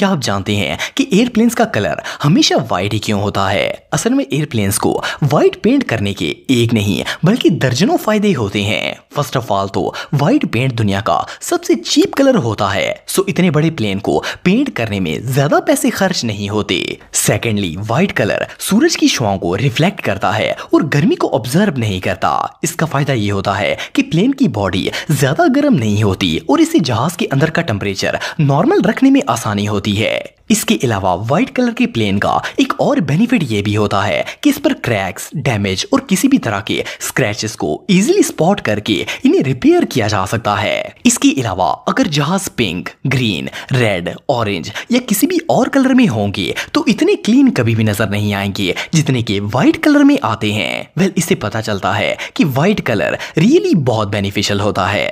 क्या आप जानते हैं कि एयरप्लेन्स का कलर हमेशा वाइट ही क्यों होता है असल में एयरप्लेन्स को वाइट पेंट करने के एक नहीं बल्कि दर्जनों फायदे होते हैं फर्स्ट ऑफ ऑल तो व्हाइट पेंट दुनिया का सबसे चीप कलर होता है सो इतने बड़े प्लेन को पेंट करने में ज्यादा पैसे खर्च नहीं होते सेकेंडली व्हाइट कलर सूरज की शुआ को रिफ्लेक्ट करता है और गर्मी को ऑब्जर्व नहीं करता इसका फायदा ये होता है कि प्लेन की बॉडी ज्यादा गर्म नहीं होती और इसे जहाज के अंदर का टेम्परेचर नॉर्मल रखने में आसानी होती है इसके अलावा व्हाइट कलर की प्लेन का एक और बेनिफिट ये भी होता है कि इस पर क्रैक्स डैमेज और किसी भी तरह के स्क्रैचेस को इजिली स्पॉट करके इन्हें रिपेयर किया जा सकता है इसके अलावा अगर जहाज पिंक ग्रीन रेड ऑरेंज या किसी भी और कलर में होंगे तो इतने क्लीन कभी भी नजर नहीं आएंगे जितने के व्हाइट कलर में आते हैं वेल इससे पता चलता है कि व्हाइट कलर रियली बहुत बेनिफिशियल होता है